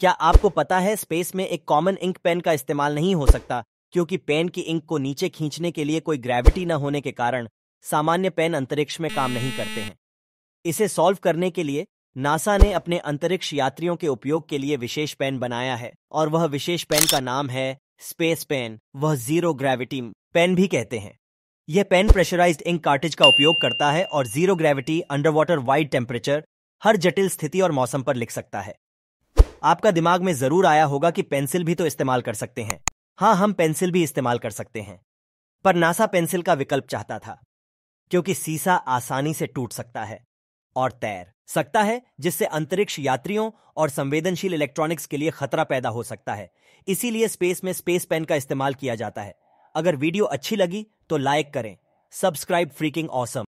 क्या आपको पता है स्पेस में एक कॉमन इंक पेन का इस्तेमाल नहीं हो सकता क्योंकि पेन की इंक को नीचे खींचने के लिए कोई ग्रेविटी न होने के कारण सामान्य पेन अंतरिक्ष में काम नहीं करते हैं इसे सॉल्व करने के लिए नासा ने अपने अंतरिक्ष यात्रियों के उपयोग के लिए विशेष पेन बनाया है और वह विशेष पेन का नाम है स्पेस पेन वह जीरो ग्रेविटी पेन भी कहते हैं यह पेन प्रेशराइज्ड इंक कार्टेज का उपयोग करता है और zero gravity under water wide temperature हर जटिल स्थिति और मौसम पर लिख सकता है आपका दिमाग में जरूर आया होगा कि पेंसिल भी तो इस्तेमाल कर सकते हैं हाँ हम पेंसिल भी इस्तेमाल कर सकते हैं पर नासा पेंसिल का विकल्प चाहता था क्योंकि सीसा आसानी से टूट सकता है और तैर सकता है जिससे अंतरिक्ष यात्रियों और संवेदनशील इलेक्ट्रॉनिक्स के लिए खतरा पैदा हो सकता है इसीलिए स्पेस में स्पेस पेन का इस्तेमाल किया जाता है अगर वीडियो अच्छी लगी तो लाइक करें सब्सक्राइब फ्रीकिंग ऑसम